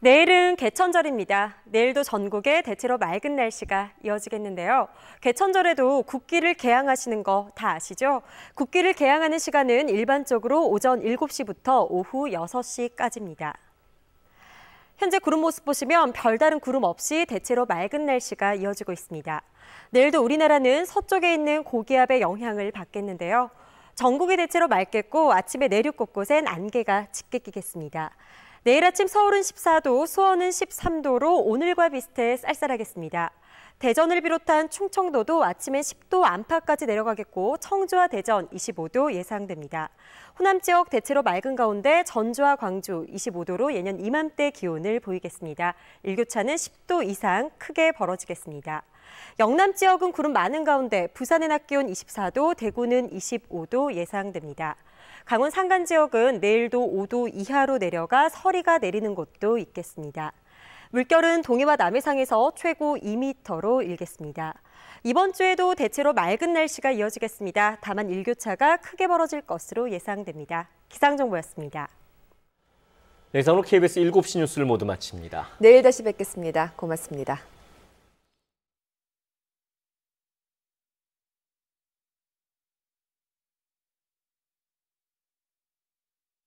내일은 개천절입니다. 내일도 전국에 대체로 맑은 날씨가 이어지겠는데요. 개천절에도 국기를 개항하시는 거 다 아시죠? 국기를 개항하는 시간은 일반적으로 오전 7시부터 오후 6시까지입니다. 현재 구름 모습 보시면 별다른 구름 없이 대체로 맑은 날씨가 이어지고 있습니다. 내일도 우리나라는 서쪽에 있는 고기압의 영향을 받겠는데요. 전국이 대체로 맑겠고 아침에 내륙 곳곳엔 안개가 짙게 끼겠습니다. 내일 아침 서울은 14도, 수원은 13도로 오늘과 비슷해 쌀쌀하겠습니다. 대전을 비롯한 충청도도 아침에 10도 안팎까지 내려가겠고 청주와 대전 25도 예상됩니다. 호남 지역 대체로 맑은 가운데 전주와 광주 25도로 예년 이맘때 기온을 보이겠습니다. 일교차는 10도 이상 크게 벌어지겠습니다. 영남 지역은 구름 많은 가운데 부산의 낮 기온 24도, 대구는 25도 예상됩니다. 강원 산간 지역은 내일도 5도 이하로 내려가 서리가 내리는 곳도 있겠습니다. 물결은 동해와 남해상에서 최고 2m로 일겠습니다. 이번 주에도 대체로 맑은 날씨가 이어지겠습니다. 다만 일교차가 크게 벌어질 것으로 예상됩니다. 기상정보였습니다. 내상으로 네, KBS 7시 뉴스를 모두 마칩니다. 내일 다시 뵙겠습니다. 고맙습니다.